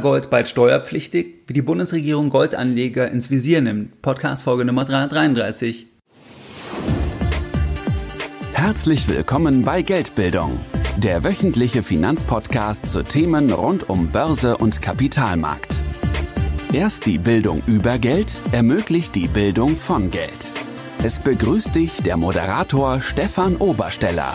Gold bald steuerpflichtig, wie die Bundesregierung Goldanleger ins Visier nimmt. Podcast Folge Nummer 333. Herzlich willkommen bei Geldbildung, der wöchentliche Finanzpodcast zu Themen rund um Börse und Kapitalmarkt. Erst die Bildung über Geld ermöglicht die Bildung von Geld. Es begrüßt dich der Moderator Stefan Obersteller.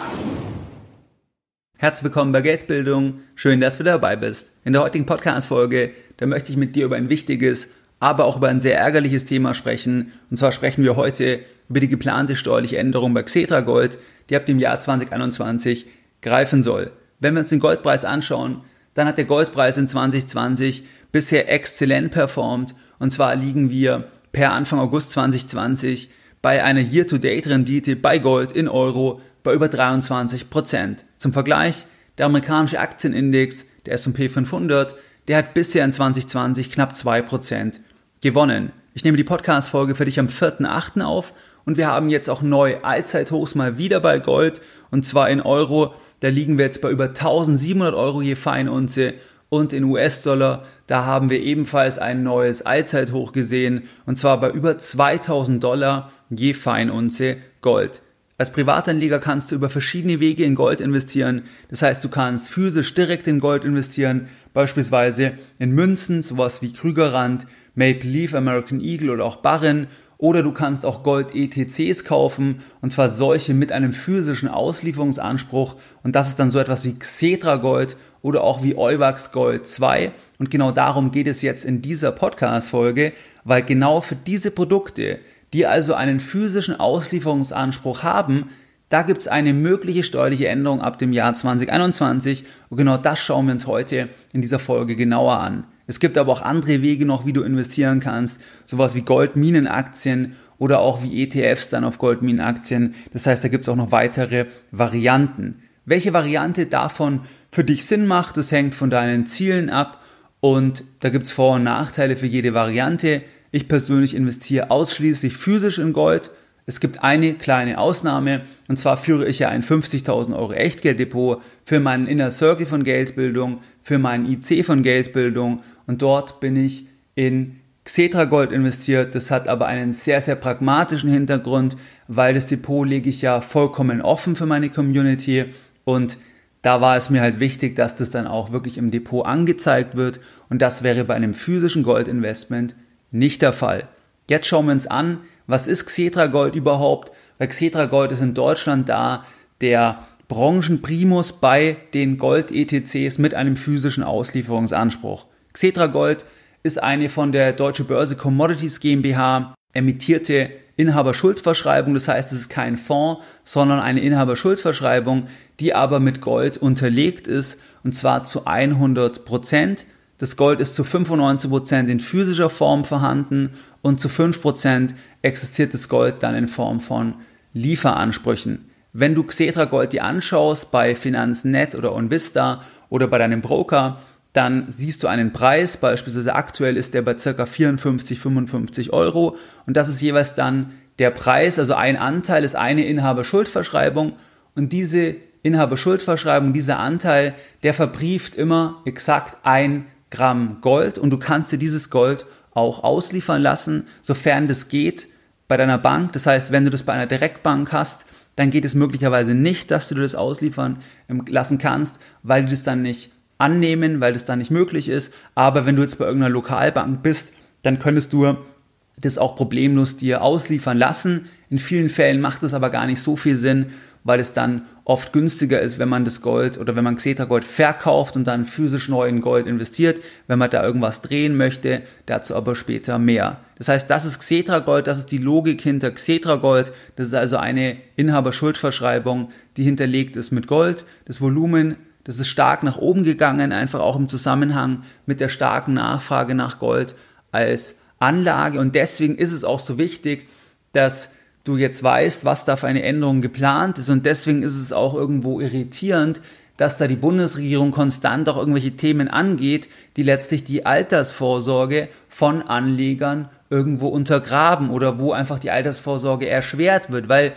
Herzlich willkommen bei Geldbildung. Schön, dass du dabei bist. In der heutigen Podcast-Folge, da möchte ich mit dir über ein wichtiges, aber auch über ein sehr ärgerliches Thema sprechen. Und zwar sprechen wir heute über die geplante steuerliche Änderung bei Xetra Gold, die ab dem Jahr 2021 greifen soll. Wenn wir uns den Goldpreis anschauen, dann hat der Goldpreis in 2020 bisher exzellent performt. Und zwar liegen wir per Anfang August 2020 bei einer Year-to-Date-Rendite bei Gold in Euro bei über 23 Prozent. Zum Vergleich, der amerikanische Aktienindex, der S&P 500, der hat bisher in 2020 knapp 2 Prozent gewonnen. Ich nehme die Podcast-Folge für dich am 4.8. auf und wir haben jetzt auch neu Allzeithochs mal wieder bei Gold und zwar in Euro. Da liegen wir jetzt bei über 1700 Euro je Feinunze und in US-Dollar, da haben wir ebenfalls ein neues Allzeithoch gesehen und zwar bei über 2000 Dollar je Feinunze Gold. Als Privatanleger kannst du über verschiedene Wege in Gold investieren. Das heißt, du kannst physisch direkt in Gold investieren, beispielsweise in Münzen, sowas wie Krügerrand, Maple Leaf, American Eagle oder auch Barren. Oder du kannst auch Gold-ETCs kaufen, und zwar solche mit einem physischen Auslieferungsanspruch. Und das ist dann so etwas wie Xetra Gold oder auch wie Eubax Gold 2. Und genau darum geht es jetzt in dieser Podcast-Folge, weil genau für diese Produkte die also einen physischen Auslieferungsanspruch haben, da gibt es eine mögliche steuerliche Änderung ab dem Jahr 2021 und genau das schauen wir uns heute in dieser Folge genauer an. Es gibt aber auch andere Wege noch, wie du investieren kannst, sowas wie Goldminenaktien oder auch wie ETFs dann auf Goldminenaktien. Das heißt, da gibt es auch noch weitere Varianten. Welche Variante davon für dich Sinn macht, das hängt von deinen Zielen ab und da gibt es Vor- und Nachteile für jede Variante. Ich persönlich investiere ausschließlich physisch in Gold. Es gibt eine kleine Ausnahme, und zwar führe ich ja ein 50.000 Euro Echtgelddepot für meinen Inner Circle von Geldbildung, für meinen IC von Geldbildung, und dort bin ich in Xetra Gold investiert. Das hat aber einen sehr, sehr pragmatischen Hintergrund, weil das Depot lege ich ja vollkommen offen für meine Community und da war es mir halt wichtig, dass das dann auch wirklich im Depot angezeigt wird und das wäre bei einem physischen Goldinvestment nicht der Fall. Jetzt schauen wir uns an, was ist Xetra Gold überhaupt? Weil Xetra Gold ist in Deutschland da der Branchenprimus bei den Gold-ETCs mit einem physischen Auslieferungsanspruch. Xetra Gold ist eine von der Deutsche Börse Commodities GmbH emittierte Inhaberschuldverschreibung. Das heißt, es ist kein Fonds, sondern eine Inhaberschuldverschreibung, die aber mit Gold unterlegt ist und zwar zu 100 Prozent. Das Gold ist zu 95% in physischer Form vorhanden und zu 5% existiert das Gold dann in Form von Lieferansprüchen. Wenn du Xetra Gold dir anschaust bei Finanznet oder OnVista oder bei deinem Broker, dann siehst du einen Preis, beispielsweise aktuell ist der bei circa 54, 55 Euro und das ist jeweils dann der Preis, also ein Anteil ist eine Inhaberschuldverschreibung und diese Inhaberschuldverschreibung, dieser Anteil, der verbrieft immer exakt ein Gramm Gold und du kannst dir dieses Gold auch ausliefern lassen, sofern das geht bei deiner Bank. Das heißt, wenn du das bei einer Direktbank hast, dann geht es möglicherweise nicht, dass du dir das ausliefern ähm, lassen kannst, weil die das dann nicht annehmen, weil das dann nicht möglich ist. Aber wenn du jetzt bei irgendeiner Lokalbank bist, dann könntest du das auch problemlos dir ausliefern lassen. In vielen Fällen macht es aber gar nicht so viel Sinn, weil es dann oft günstiger ist, wenn man das Gold oder wenn man Xetra-Gold verkauft und dann physisch neu in Gold investiert, wenn man da irgendwas drehen möchte, dazu aber später mehr. Das heißt, das ist Xetra-Gold, das ist die Logik hinter Xetra-Gold, das ist also eine Inhaberschuldverschreibung, die hinterlegt ist mit Gold, das Volumen das ist stark nach oben gegangen, einfach auch im Zusammenhang mit der starken Nachfrage nach Gold als Anlage. Und deswegen ist es auch so wichtig, dass du jetzt weißt, was da für eine Änderung geplant ist. Und deswegen ist es auch irgendwo irritierend, dass da die Bundesregierung konstant auch irgendwelche Themen angeht, die letztlich die Altersvorsorge von Anlegern irgendwo untergraben oder wo einfach die Altersvorsorge erschwert wird, weil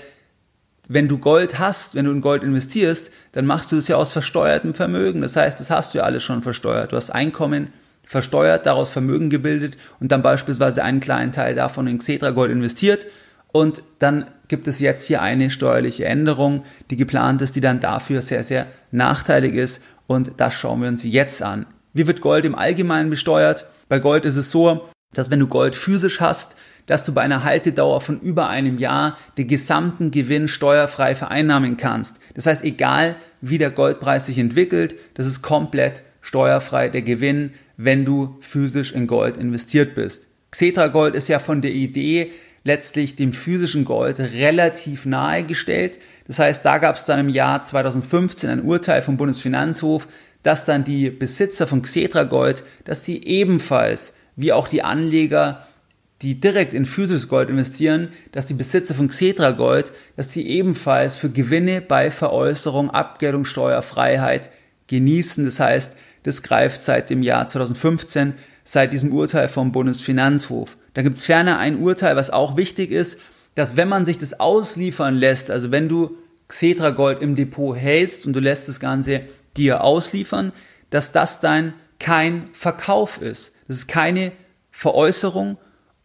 wenn du Gold hast, wenn du in Gold investierst, dann machst du es ja aus versteuertem Vermögen. Das heißt, das hast du ja alles schon versteuert. Du hast Einkommen versteuert, daraus Vermögen gebildet und dann beispielsweise einen kleinen Teil davon in Xetra Gold investiert und dann gibt es jetzt hier eine steuerliche Änderung, die geplant ist, die dann dafür sehr, sehr nachteilig ist. Und das schauen wir uns jetzt an. Wie wird Gold im Allgemeinen besteuert? Bei Gold ist es so, dass wenn du Gold physisch hast, dass du bei einer Haltedauer von über einem Jahr den gesamten Gewinn steuerfrei vereinnahmen kannst. Das heißt, egal wie der Goldpreis sich entwickelt, das ist komplett steuerfrei der Gewinn, wenn du physisch in Gold investiert bist. Xetra Gold ist ja von der Idee letztlich dem physischen Gold relativ nahe gestellt. Das heißt, da gab es dann im Jahr 2015 ein Urteil vom Bundesfinanzhof, dass dann die Besitzer von Xetra Gold, dass die ebenfalls, wie auch die Anleger, die direkt in physisches Gold investieren, dass die Besitzer von Xetra Gold, dass die ebenfalls für Gewinne bei Veräußerung Abgeltung Steuerfreiheit genießen. Das heißt, das greift seit dem Jahr 2015, seit diesem Urteil vom Bundesfinanzhof. Da gibt es ferner ein Urteil, was auch wichtig ist, dass wenn man sich das ausliefern lässt, also wenn du Xetra Gold im Depot hältst und du lässt das Ganze dir ausliefern, dass das dann kein Verkauf ist. Das ist keine Veräußerung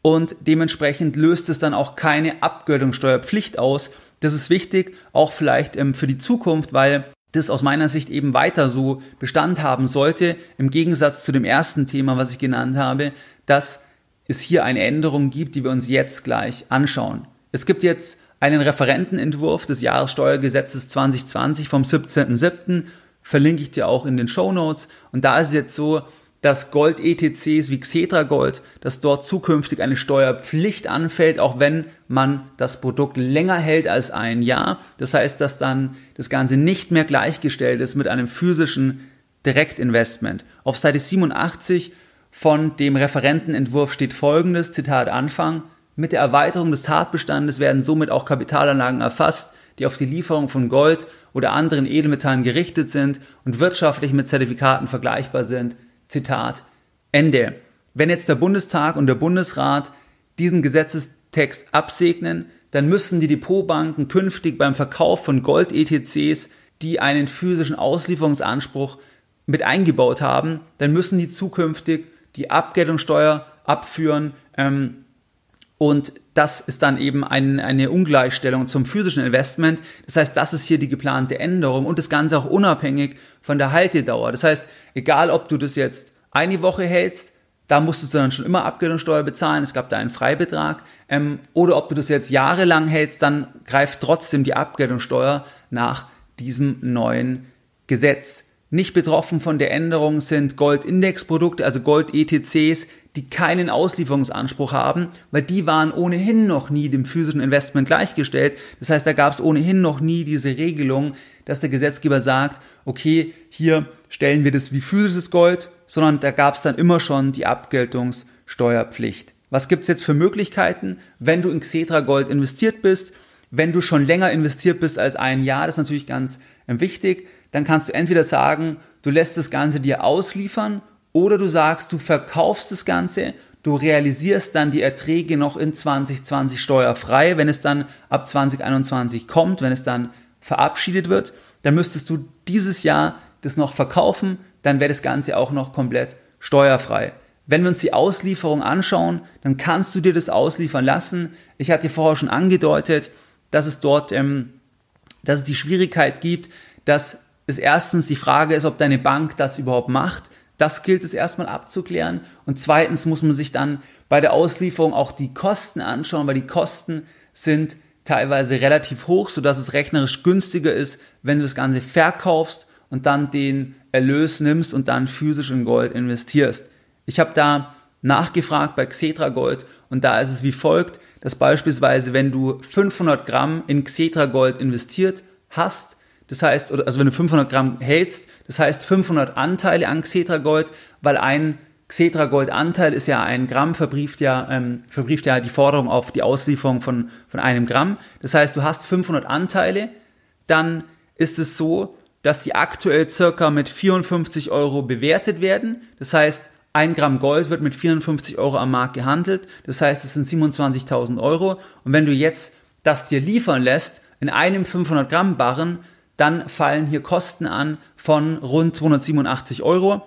und dementsprechend löst es dann auch keine Abgeltungssteuerpflicht aus. Das ist wichtig, auch vielleicht ähm, für die Zukunft, weil das aus meiner Sicht eben weiter so Bestand haben sollte, im Gegensatz zu dem ersten Thema, was ich genannt habe, dass es hier eine Änderung gibt, die wir uns jetzt gleich anschauen. Es gibt jetzt einen Referentenentwurf des Jahressteuergesetzes 2020 vom 17.07. Verlinke ich dir auch in den Show Notes. Und da ist es jetzt so, dass Gold-ETCs wie Xetra Gold, dass dort zukünftig eine Steuerpflicht anfällt, auch wenn man das Produkt länger hält als ein Jahr. Das heißt, dass dann das Ganze nicht mehr gleichgestellt ist mit einem physischen Direktinvestment. Auf Seite 87 von dem Referentenentwurf steht folgendes, Zitat Anfang, mit der Erweiterung des Tatbestandes werden somit auch Kapitalanlagen erfasst, die auf die Lieferung von Gold oder anderen Edelmetallen gerichtet sind und wirtschaftlich mit Zertifikaten vergleichbar sind. Zitat Ende. Wenn jetzt der Bundestag und der Bundesrat diesen Gesetzestext absegnen, dann müssen die Depotbanken künftig beim Verkauf von Gold-ETCs, die einen physischen Auslieferungsanspruch mit eingebaut haben, dann müssen die zukünftig die Abgeltungssteuer abführen. Ähm, und das ist dann eben ein, eine Ungleichstellung zum physischen Investment. Das heißt, das ist hier die geplante Änderung und das Ganze auch unabhängig von der Haltedauer. Das heißt, egal ob du das jetzt eine Woche hältst, da musstest du dann schon immer Abgeltungssteuer bezahlen, es gab da einen Freibetrag, ähm, oder ob du das jetzt jahrelang hältst, dann greift trotzdem die Abgeltungssteuer nach diesem neuen Gesetz. Nicht betroffen von der Änderung sind Gold-Index-Produkte, also Gold-ETCs, die keinen Auslieferungsanspruch haben, weil die waren ohnehin noch nie dem physischen Investment gleichgestellt. Das heißt, da gab es ohnehin noch nie diese Regelung, dass der Gesetzgeber sagt, okay, hier stellen wir das wie physisches Gold, sondern da gab es dann immer schon die Abgeltungssteuerpflicht. Was gibt's jetzt für Möglichkeiten, wenn du in Xetra Gold investiert bist, wenn du schon länger investiert bist als ein Jahr, das ist natürlich ganz wichtig, dann kannst du entweder sagen, du lässt das Ganze dir ausliefern oder du sagst, du verkaufst das Ganze, du realisierst dann die Erträge noch in 2020 steuerfrei, wenn es dann ab 2021 kommt, wenn es dann verabschiedet wird, dann müsstest du dieses Jahr das noch verkaufen, dann wäre das Ganze auch noch komplett steuerfrei. Wenn wir uns die Auslieferung anschauen, dann kannst du dir das ausliefern lassen. Ich hatte vorher schon angedeutet, dass es dort, ähm, dass es die Schwierigkeit gibt, dass ist erstens die Frage ist, ob deine Bank das überhaupt macht. Das gilt es erstmal abzuklären. Und zweitens muss man sich dann bei der Auslieferung auch die Kosten anschauen, weil die Kosten sind teilweise relativ hoch, sodass es rechnerisch günstiger ist, wenn du das Ganze verkaufst und dann den Erlös nimmst und dann physisch in Gold investierst. Ich habe da nachgefragt bei Xetra Gold und da ist es wie folgt, dass beispielsweise wenn du 500 Gramm in Xetra Gold investiert hast, das heißt, also wenn du 500 Gramm hältst, das heißt 500 Anteile an Xetragold, weil ein Xetragold-Anteil ist ja ein Gramm, verbrieft ja, ähm, verbrieft ja die Forderung auf die Auslieferung von, von einem Gramm. Das heißt, du hast 500 Anteile, dann ist es so, dass die aktuell circa mit 54 Euro bewertet werden. Das heißt, ein Gramm Gold wird mit 54 Euro am Markt gehandelt. Das heißt, es sind 27.000 Euro. Und wenn du jetzt das dir liefern lässt, in einem 500 Gramm Barren, dann fallen hier Kosten an von rund 287 Euro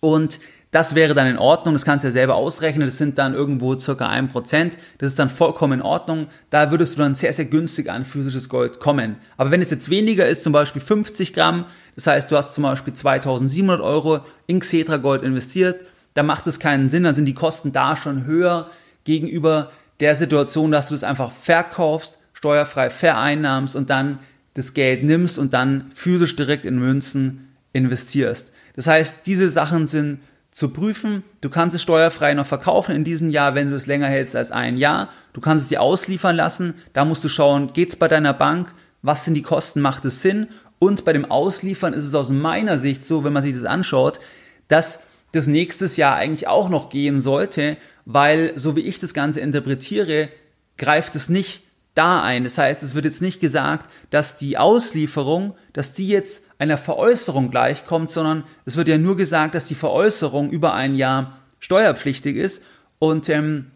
und das wäre dann in Ordnung, das kannst du ja selber ausrechnen, das sind dann irgendwo circa 1%, das ist dann vollkommen in Ordnung, da würdest du dann sehr, sehr günstig an physisches Gold kommen. Aber wenn es jetzt weniger ist, zum Beispiel 50 Gramm, das heißt, du hast zum Beispiel 2700 Euro in Xetra Gold investiert, dann macht es keinen Sinn, dann sind die Kosten da schon höher gegenüber der Situation, dass du es das einfach verkaufst, steuerfrei vereinnahmst und dann das Geld nimmst und dann physisch direkt in Münzen investierst. Das heißt, diese Sachen sind zu prüfen. Du kannst es steuerfrei noch verkaufen in diesem Jahr, wenn du es länger hältst als ein Jahr. Du kannst es dir ausliefern lassen. Da musst du schauen, geht es bei deiner Bank? Was sind die Kosten? Macht es Sinn? Und bei dem Ausliefern ist es aus meiner Sicht so, wenn man sich das anschaut, dass das nächstes Jahr eigentlich auch noch gehen sollte, weil so wie ich das Ganze interpretiere, greift es nicht da ein. Das heißt, es wird jetzt nicht gesagt, dass die Auslieferung, dass die jetzt einer Veräußerung gleichkommt, sondern es wird ja nur gesagt, dass die Veräußerung über ein Jahr steuerpflichtig ist. Und ähm,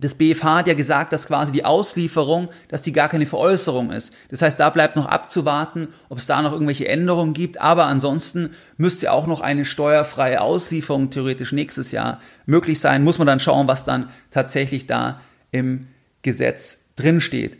das BFH hat ja gesagt, dass quasi die Auslieferung, dass die gar keine Veräußerung ist. Das heißt, da bleibt noch abzuwarten, ob es da noch irgendwelche Änderungen gibt. Aber ansonsten müsste auch noch eine steuerfreie Auslieferung theoretisch nächstes Jahr möglich sein. Muss man dann schauen, was dann tatsächlich da im Gesetz drin steht.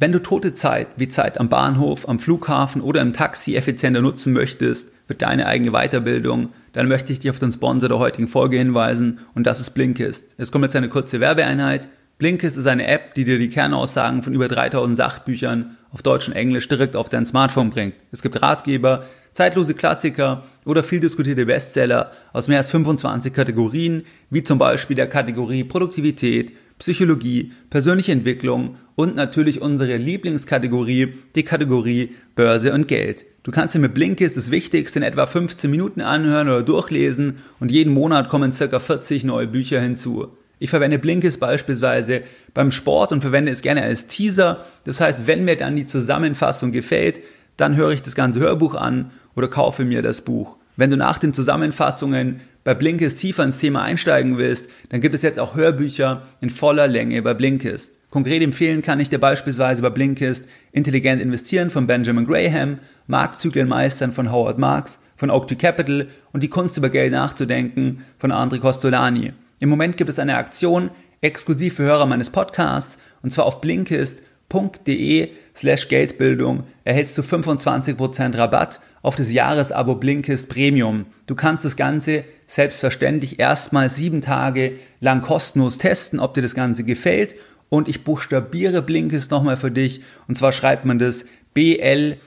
Wenn du tote Zeit wie Zeit am Bahnhof, am Flughafen oder im Taxi effizienter nutzen möchtest für deine eigene Weiterbildung, dann möchte ich dich auf den Sponsor der heutigen Folge hinweisen und das ist Blinkist. Es kommt jetzt eine kurze Werbeeinheit. Blinkist ist eine App, die dir die Kernaussagen von über 3000 Sachbüchern auf Deutsch und Englisch direkt auf dein Smartphone bringt. Es gibt Ratgeber, zeitlose Klassiker oder viel diskutierte Bestseller aus mehr als 25 Kategorien, wie zum Beispiel der Kategorie Produktivität, Psychologie, persönliche Entwicklung und natürlich unsere Lieblingskategorie, die Kategorie Börse und Geld. Du kannst dir mit Blinkist das Wichtigste in etwa 15 Minuten anhören oder durchlesen und jeden Monat kommen circa 40 neue Bücher hinzu. Ich verwende Blinkist beispielsweise beim Sport und verwende es gerne als Teaser. Das heißt, wenn mir dann die Zusammenfassung gefällt, dann höre ich das ganze Hörbuch an oder kaufe mir das Buch. Wenn du nach den Zusammenfassungen bei Blinkist tiefer ins Thema einsteigen willst, dann gibt es jetzt auch Hörbücher in voller Länge bei Blinkist. Konkret empfehlen kann ich dir beispielsweise bei Blinkist Intelligent Investieren von Benjamin Graham, Marktzyklen meistern von Howard Marks, von Oak to Capital und die Kunst über Geld nachzudenken von André Costolani. Im Moment gibt es eine Aktion exklusiv für Hörer meines Podcasts und zwar auf blinkist.de slash Geldbildung erhältst du 25% Rabatt auf das Jahresabo Blinkist Premium. Du kannst das Ganze selbstverständlich erstmal sieben Tage lang kostenlos testen, ob dir das Ganze gefällt. Und ich buchstabiere Blinkist nochmal für dich. Und zwar schreibt man das B-L-I-N-K-I-S-T.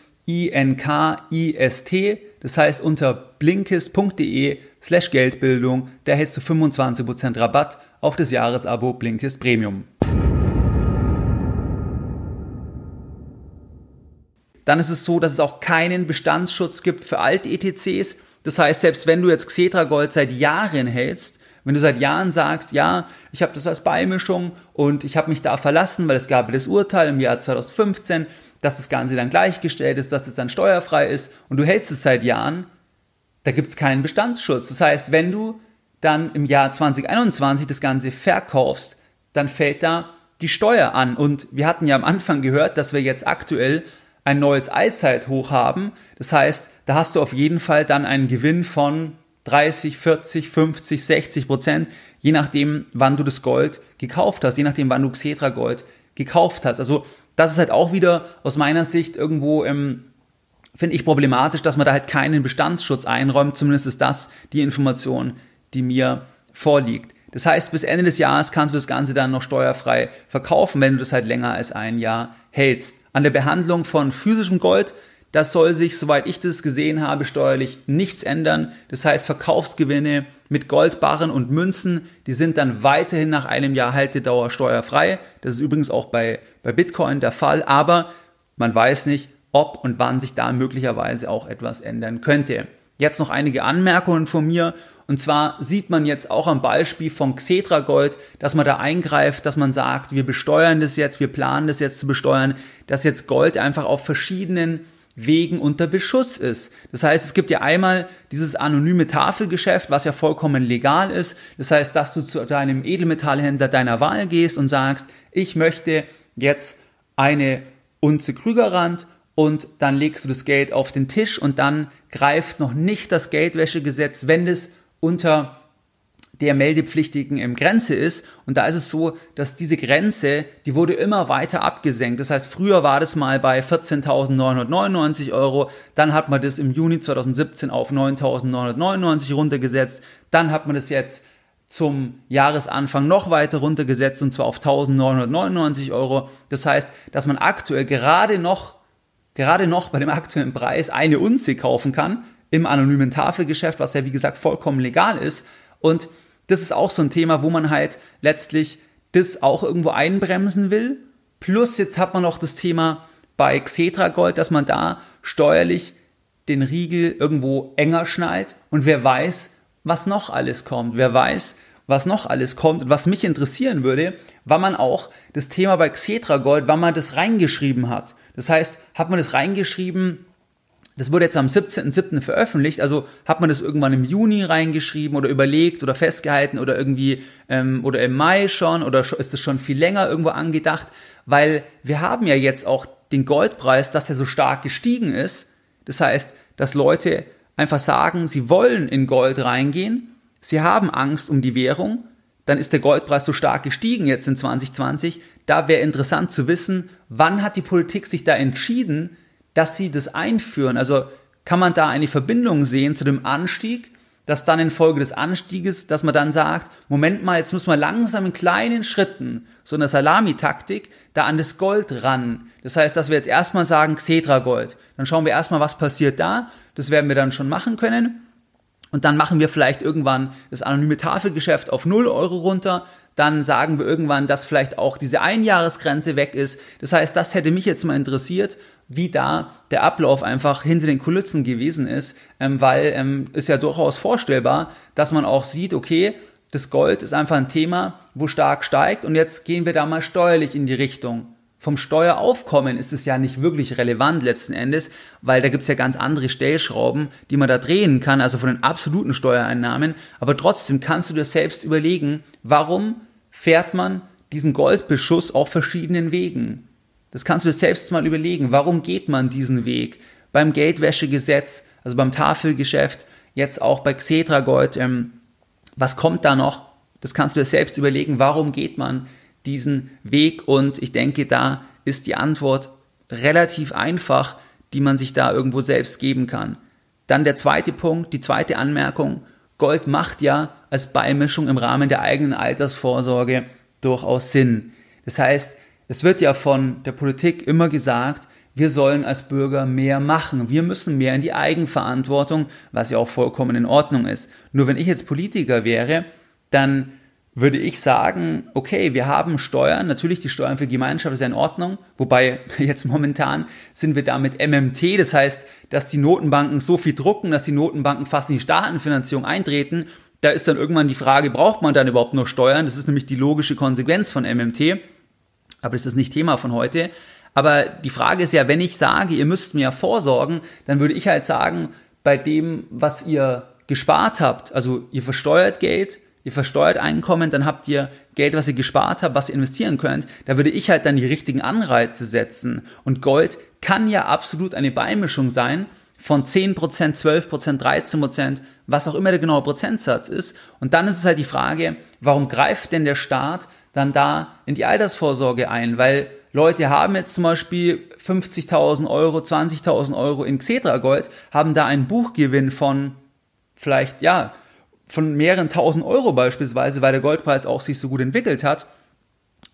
Das heißt, unter blinkist.de slash Geldbildung, da hältst du 25% Rabatt auf das Jahresabo Blinkist Premium. Dann ist es so, dass es auch keinen Bestandsschutz gibt für Alt-ETCs. Das heißt, selbst wenn du jetzt Xetra Gold seit Jahren hältst, wenn du seit Jahren sagst, ja, ich habe das als Beimischung und ich habe mich da verlassen, weil es gab das Urteil im Jahr 2015, dass das Ganze dann gleichgestellt ist, dass es dann steuerfrei ist und du hältst es seit Jahren, da gibt es keinen Bestandsschutz. Das heißt, wenn du dann im Jahr 2021 das Ganze verkaufst, dann fällt da die Steuer an. Und wir hatten ja am Anfang gehört, dass wir jetzt aktuell ein neues Allzeithoch haben. Das heißt, da hast du auf jeden Fall dann einen Gewinn von 30, 40, 50, 60 Prozent, je nachdem, wann du das Gold gekauft hast, je nachdem, wann du Xetra Gold gekauft hast. Also das ist halt auch wieder aus meiner Sicht irgendwo im ähm, finde ich problematisch, dass man da halt keinen Bestandsschutz einräumt. Zumindest ist das die Information, die mir vorliegt. Das heißt, bis Ende des Jahres kannst du das Ganze dann noch steuerfrei verkaufen, wenn du das halt länger als ein Jahr hältst. An der Behandlung von physischem Gold, das soll sich, soweit ich das gesehen habe, steuerlich nichts ändern. Das heißt, Verkaufsgewinne mit Goldbarren und Münzen, die sind dann weiterhin nach einem Jahr Haltedauer steuerfrei. Das ist übrigens auch bei, bei Bitcoin der Fall, aber man weiß nicht, ob und wann sich da möglicherweise auch etwas ändern könnte. Jetzt noch einige Anmerkungen von mir und zwar sieht man jetzt auch am Beispiel von Xetra Gold, dass man da eingreift, dass man sagt, wir besteuern das jetzt, wir planen das jetzt zu besteuern, dass jetzt Gold einfach auf verschiedenen Wegen unter Beschuss ist. Das heißt, es gibt ja einmal dieses anonyme Tafelgeschäft, was ja vollkommen legal ist. Das heißt, dass du zu deinem Edelmetallhändler deiner Wahl gehst und sagst, ich möchte jetzt eine Unze Krügerrand und dann legst du das Geld auf den Tisch und dann greift noch nicht das Geldwäschegesetz, wenn es unter der Meldepflichtigen im Grenze ist. Und da ist es so, dass diese Grenze, die wurde immer weiter abgesenkt. Das heißt, früher war das mal bei 14.999 Euro, dann hat man das im Juni 2017 auf 9.999 runtergesetzt, dann hat man das jetzt zum Jahresanfang noch weiter runtergesetzt und zwar auf 1.999 Euro. Das heißt, dass man aktuell gerade noch, gerade noch bei dem aktuellen Preis eine Unze kaufen kann im anonymen Tafelgeschäft, was ja wie gesagt vollkommen legal ist. Und das ist auch so ein Thema, wo man halt letztlich das auch irgendwo einbremsen will. Plus jetzt hat man noch das Thema bei Xetra Gold, dass man da steuerlich den Riegel irgendwo enger schnallt und wer weiß, was noch alles kommt. Wer weiß, was noch alles kommt. Und was mich interessieren würde, wann man auch das Thema bei Xetra Gold, wann man das reingeschrieben hat. Das heißt, hat man das reingeschrieben, das wurde jetzt am 17.07. veröffentlicht, also hat man das irgendwann im Juni reingeschrieben oder überlegt oder festgehalten oder irgendwie ähm, oder im Mai schon oder ist das schon viel länger irgendwo angedacht, weil wir haben ja jetzt auch den Goldpreis, dass er so stark gestiegen ist. Das heißt, dass Leute einfach sagen, sie wollen in Gold reingehen, sie haben Angst um die Währung, dann ist der Goldpreis so stark gestiegen jetzt in 2020. Da wäre interessant zu wissen, wann hat die Politik sich da entschieden, dass sie das einführen? Also kann man da eine Verbindung sehen zu dem Anstieg, dass dann infolge des Anstieges, dass man dann sagt, Moment mal, jetzt müssen wir langsam in kleinen Schritten, so in Salamitaktik, da an das Gold ran. Das heißt, dass wir jetzt erstmal sagen, Xetra Gold. Dann schauen wir erstmal, was passiert da. Das werden wir dann schon machen können. Und dann machen wir vielleicht irgendwann das anonyme Tafelgeschäft auf 0 Euro runter, dann sagen wir irgendwann, dass vielleicht auch diese Einjahresgrenze weg ist. Das heißt, das hätte mich jetzt mal interessiert, wie da der Ablauf einfach hinter den Kulissen gewesen ist, ähm, weil ähm, ist ja durchaus vorstellbar, dass man auch sieht, okay, das Gold ist einfach ein Thema, wo stark steigt und jetzt gehen wir da mal steuerlich in die Richtung vom Steueraufkommen ist es ja nicht wirklich relevant letzten Endes, weil da gibt es ja ganz andere Stellschrauben, die man da drehen kann, also von den absoluten Steuereinnahmen. Aber trotzdem kannst du dir selbst überlegen, warum fährt man diesen Goldbeschuss auf verschiedenen Wegen? Das kannst du dir selbst mal überlegen. Warum geht man diesen Weg? Beim Geldwäschegesetz, also beim Tafelgeschäft, jetzt auch bei Xetra Gold, ähm, was kommt da noch? Das kannst du dir selbst überlegen. Warum geht man diesen Weg und ich denke, da ist die Antwort relativ einfach, die man sich da irgendwo selbst geben kann. Dann der zweite Punkt, die zweite Anmerkung. Gold macht ja als Beimischung im Rahmen der eigenen Altersvorsorge durchaus Sinn. Das heißt, es wird ja von der Politik immer gesagt, wir sollen als Bürger mehr machen. Wir müssen mehr in die Eigenverantwortung, was ja auch vollkommen in Ordnung ist. Nur wenn ich jetzt Politiker wäre, dann würde ich sagen, okay, wir haben Steuern, natürlich die Steuern für Gemeinschaft ist ja in Ordnung, wobei jetzt momentan sind wir da mit MMT, das heißt, dass die Notenbanken so viel drucken, dass die Notenbanken fast in die Staatenfinanzierung eintreten, da ist dann irgendwann die Frage, braucht man dann überhaupt nur Steuern? Das ist nämlich die logische Konsequenz von MMT, aber das ist nicht Thema von heute. Aber die Frage ist ja, wenn ich sage, ihr müsst mir vorsorgen, dann würde ich halt sagen, bei dem, was ihr gespart habt, also ihr versteuert Geld, ihr versteuert Einkommen, dann habt ihr Geld, was ihr gespart habt, was ihr investieren könnt. Da würde ich halt dann die richtigen Anreize setzen. Und Gold kann ja absolut eine Beimischung sein von 10%, 12%, 13%, was auch immer der genaue Prozentsatz ist. Und dann ist es halt die Frage, warum greift denn der Staat dann da in die Altersvorsorge ein? Weil Leute haben jetzt zum Beispiel 50.000 Euro, 20.000 Euro in Xetra Gold, haben da einen Buchgewinn von vielleicht, ja, von mehreren tausend Euro beispielsweise, weil der Goldpreis auch sich so gut entwickelt hat.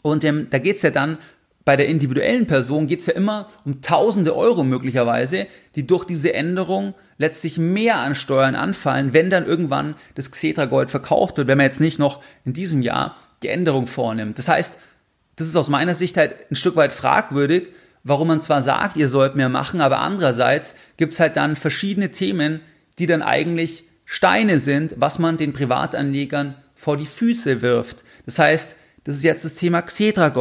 Und ähm, da geht es ja dann, bei der individuellen Person geht es ja immer um tausende Euro möglicherweise, die durch diese Änderung letztlich mehr an Steuern anfallen, wenn dann irgendwann das Xetra-Gold verkauft wird, wenn man jetzt nicht noch in diesem Jahr die Änderung vornimmt. Das heißt, das ist aus meiner Sicht halt ein Stück weit fragwürdig, warum man zwar sagt, ihr sollt mehr machen, aber andererseits gibt es halt dann verschiedene Themen, die dann eigentlich Steine sind, was man den Privatanlegern vor die Füße wirft. Das heißt, das ist jetzt das Thema xetra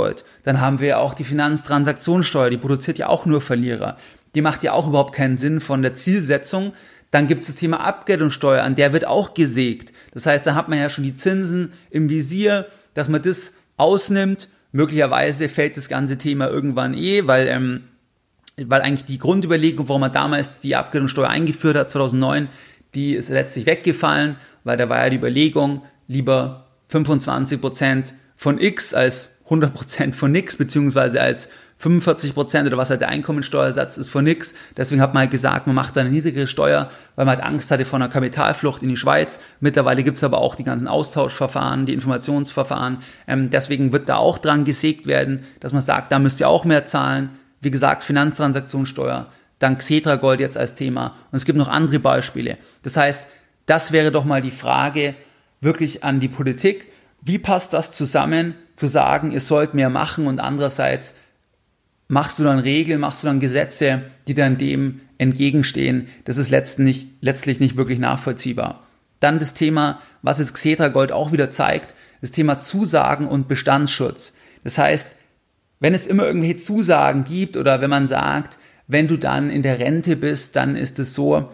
Dann haben wir ja auch die Finanztransaktionssteuer, die produziert ja auch nur Verlierer. Die macht ja auch überhaupt keinen Sinn von der Zielsetzung. Dann gibt es das Thema Abgeltungssteuer, an der wird auch gesägt. Das heißt, da hat man ja schon die Zinsen im Visier, dass man das ausnimmt. Möglicherweise fällt das ganze Thema irgendwann eh, weil, ähm, weil eigentlich die Grundüberlegung, warum man damals die Abgeltungssteuer eingeführt hat, 2009, die ist letztlich weggefallen, weil da war ja die Überlegung, lieber 25% von X als 100% von X, beziehungsweise als 45% oder was halt der Einkommensteuersatz ist von X. Deswegen hat man halt gesagt, man macht da eine niedrigere Steuer, weil man halt Angst hatte vor einer Kapitalflucht in die Schweiz. Mittlerweile gibt's aber auch die ganzen Austauschverfahren, die Informationsverfahren. Ähm, deswegen wird da auch dran gesägt werden, dass man sagt, da müsst ihr auch mehr zahlen. Wie gesagt, Finanztransaktionssteuer, dann Xetragold jetzt als Thema. Und es gibt noch andere Beispiele. Das heißt, das wäre doch mal die Frage wirklich an die Politik. Wie passt das zusammen, zu sagen, ihr sollt mehr machen und andererseits machst du dann Regeln, machst du dann Gesetze, die dann dem entgegenstehen? Das ist letztlich, letztlich nicht wirklich nachvollziehbar. Dann das Thema, was jetzt Xetragold auch wieder zeigt, das Thema Zusagen und Bestandsschutz. Das heißt, wenn es immer irgendwelche Zusagen gibt oder wenn man sagt, wenn du dann in der Rente bist, dann ist es so,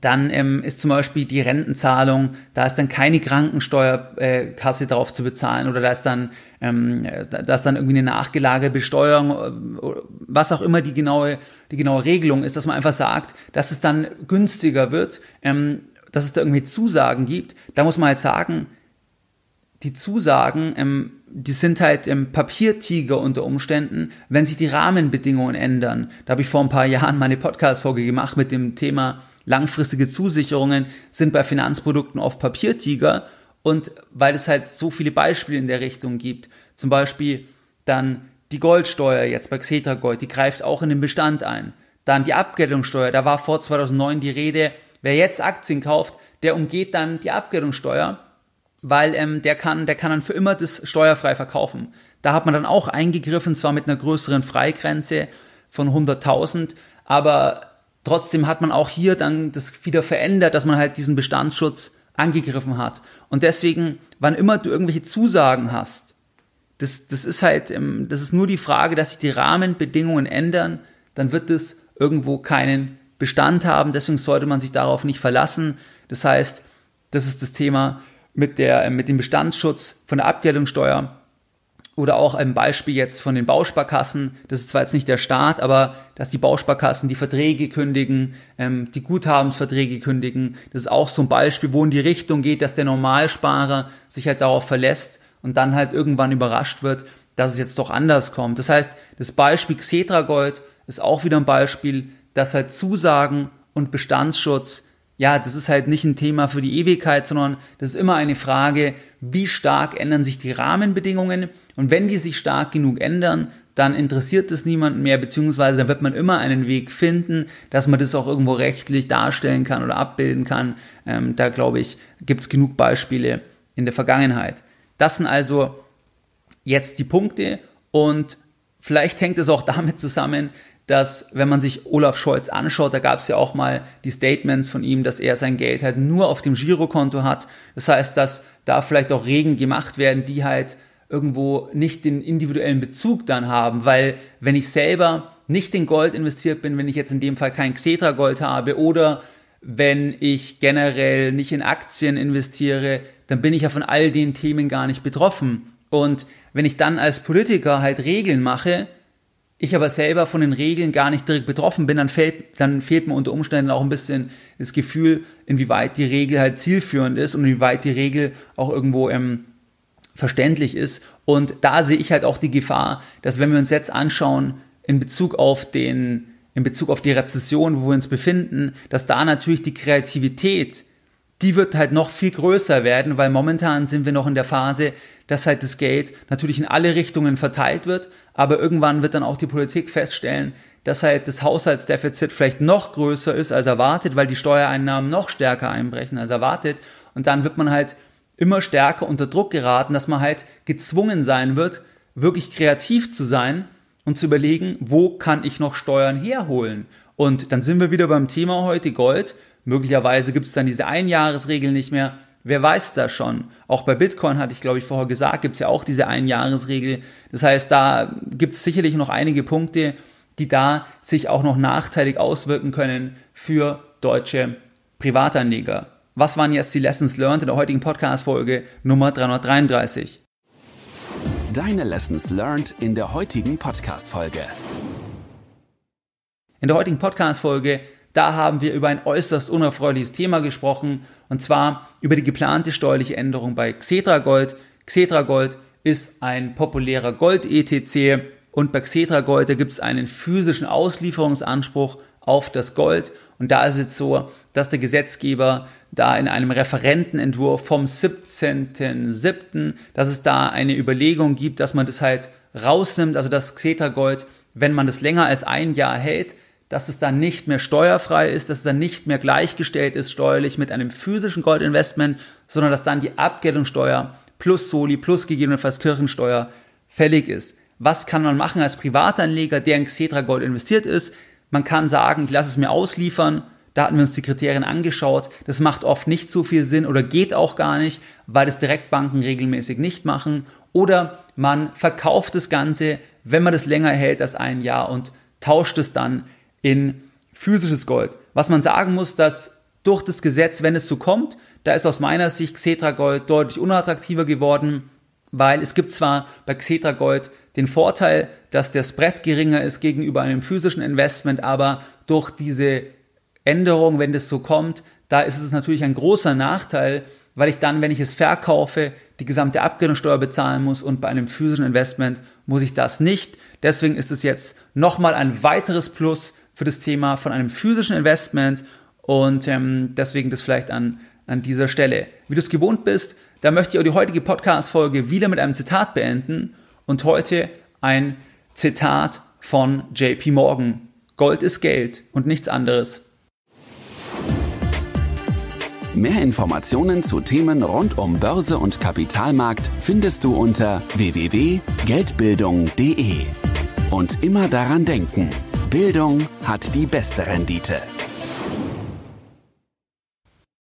dann ähm, ist zum Beispiel die Rentenzahlung, da ist dann keine Krankensteuerkasse äh, drauf zu bezahlen oder da ist dann, ähm, da ist dann irgendwie eine nachgelagerte Nachgelagebesteuerung, äh, was auch immer die genaue, die genaue Regelung ist, dass man einfach sagt, dass es dann günstiger wird, ähm, dass es da irgendwie Zusagen gibt. Da muss man halt sagen, die Zusagen ähm, die sind halt im Papiertiger unter Umständen, wenn sich die Rahmenbedingungen ändern. Da habe ich vor ein paar Jahren meine Podcast-Folge gemacht mit dem Thema langfristige Zusicherungen sind bei Finanzprodukten oft Papiertiger und weil es halt so viele Beispiele in der Richtung gibt. Zum Beispiel dann die Goldsteuer jetzt bei Xetra Gold, die greift auch in den Bestand ein. Dann die Abgeltungssteuer, da war vor 2009 die Rede, wer jetzt Aktien kauft, der umgeht dann die Abgeltungssteuer weil ähm, der kann, der kann dann für immer das steuerfrei verkaufen. Da hat man dann auch eingegriffen, zwar mit einer größeren Freigrenze von 100.000, aber trotzdem hat man auch hier dann das wieder verändert, dass man halt diesen Bestandsschutz angegriffen hat. Und deswegen, wann immer du irgendwelche Zusagen hast, das, das ist halt, ähm, das ist nur die Frage, dass sich die Rahmenbedingungen ändern, dann wird es irgendwo keinen Bestand haben. Deswegen sollte man sich darauf nicht verlassen. Das heißt, das ist das Thema mit, der, äh, mit dem Bestandsschutz von der Abgeltungssteuer oder auch ein Beispiel jetzt von den Bausparkassen. Das ist zwar jetzt nicht der Staat, aber dass die Bausparkassen die Verträge kündigen, ähm, die Guthabensverträge kündigen. Das ist auch so ein Beispiel, wo in die Richtung geht, dass der Normalsparer sich halt darauf verlässt und dann halt irgendwann überrascht wird, dass es jetzt doch anders kommt. Das heißt, das Beispiel Xetra ist auch wieder ein Beispiel, dass halt Zusagen und Bestandsschutz ja, das ist halt nicht ein Thema für die Ewigkeit, sondern das ist immer eine Frage, wie stark ändern sich die Rahmenbedingungen und wenn die sich stark genug ändern, dann interessiert es niemanden mehr, beziehungsweise dann wird man immer einen Weg finden, dass man das auch irgendwo rechtlich darstellen kann oder abbilden kann. Ähm, da glaube ich, gibt es genug Beispiele in der Vergangenheit. Das sind also jetzt die Punkte und vielleicht hängt es auch damit zusammen, dass wenn man sich Olaf Scholz anschaut, da gab es ja auch mal die Statements von ihm, dass er sein Geld halt nur auf dem Girokonto hat. Das heißt, dass da vielleicht auch Regen gemacht werden, die halt irgendwo nicht den individuellen Bezug dann haben, weil wenn ich selber nicht in Gold investiert bin, wenn ich jetzt in dem Fall kein Xetra Gold habe oder wenn ich generell nicht in Aktien investiere, dann bin ich ja von all den Themen gar nicht betroffen. Und wenn ich dann als Politiker halt Regeln mache, ich aber selber von den Regeln gar nicht direkt betroffen bin, dann fehlt, dann fehlt mir unter Umständen auch ein bisschen das Gefühl, inwieweit die Regel halt zielführend ist und inwieweit die Regel auch irgendwo ähm, verständlich ist. Und da sehe ich halt auch die Gefahr, dass wenn wir uns jetzt anschauen, in Bezug auf den, in Bezug auf die Rezession, wo wir uns befinden, dass da natürlich die Kreativität die wird halt noch viel größer werden, weil momentan sind wir noch in der Phase, dass halt das Geld natürlich in alle Richtungen verteilt wird, aber irgendwann wird dann auch die Politik feststellen, dass halt das Haushaltsdefizit vielleicht noch größer ist als erwartet, weil die Steuereinnahmen noch stärker einbrechen als erwartet und dann wird man halt immer stärker unter Druck geraten, dass man halt gezwungen sein wird, wirklich kreativ zu sein und zu überlegen, wo kann ich noch Steuern herholen? Und dann sind wir wieder beim Thema heute Gold. Möglicherweise gibt es dann diese Einjahresregel nicht mehr. Wer weiß das schon? Auch bei Bitcoin hatte ich, glaube ich, vorher gesagt, gibt es ja auch diese Einjahresregel. Das heißt, da gibt es sicherlich noch einige Punkte, die da sich auch noch nachteilig auswirken können für deutsche Privatanleger. Was waren jetzt die Lessons Learned in der heutigen Podcast-Folge Nummer 333? Deine Lessons Learned in der heutigen Podcast-Folge. In der heutigen Podcast-Folge da haben wir über ein äußerst unerfreuliches Thema gesprochen, und zwar über die geplante steuerliche Änderung bei Xetra Gold. Xetra Gold ist ein populärer Gold-ETC und bei Xetra Gold, gibt es einen physischen Auslieferungsanspruch auf das Gold. Und da ist es so, dass der Gesetzgeber da in einem Referentenentwurf vom 17.07., dass es da eine Überlegung gibt, dass man das halt rausnimmt, also das Xetra Gold, wenn man das länger als ein Jahr hält, dass es dann nicht mehr steuerfrei ist, dass es dann nicht mehr gleichgestellt ist steuerlich mit einem physischen Goldinvestment, sondern dass dann die Abgeltungssteuer plus Soli plus gegebenenfalls Kirchensteuer fällig ist. Was kann man machen als Privatanleger, der in Xetra Gold investiert ist? Man kann sagen, ich lasse es mir ausliefern. Da hatten wir uns die Kriterien angeschaut. Das macht oft nicht so viel Sinn oder geht auch gar nicht, weil das Direktbanken regelmäßig nicht machen. Oder man verkauft das Ganze, wenn man das länger hält als ein Jahr und tauscht es dann in physisches Gold. Was man sagen muss, dass durch das Gesetz, wenn es so kommt, da ist aus meiner Sicht Xetra Gold deutlich unattraktiver geworden, weil es gibt zwar bei Xetra Gold den Vorteil, dass der Spread geringer ist gegenüber einem physischen Investment, aber durch diese Änderung, wenn das so kommt, da ist es natürlich ein großer Nachteil, weil ich dann, wenn ich es verkaufe, die gesamte Abgeltungssteuer bezahlen muss und bei einem physischen Investment muss ich das nicht. Deswegen ist es jetzt nochmal ein weiteres Plus, für das Thema von einem physischen Investment und ähm, deswegen das vielleicht an, an dieser Stelle. Wie du es gewohnt bist, da möchte ich auch die heutige Podcast-Folge wieder mit einem Zitat beenden und heute ein Zitat von JP Morgan. Gold ist Geld und nichts anderes. Mehr Informationen zu Themen rund um Börse und Kapitalmarkt findest du unter www.geldbildung.de. Und immer daran denken, Bildung hat die beste Rendite.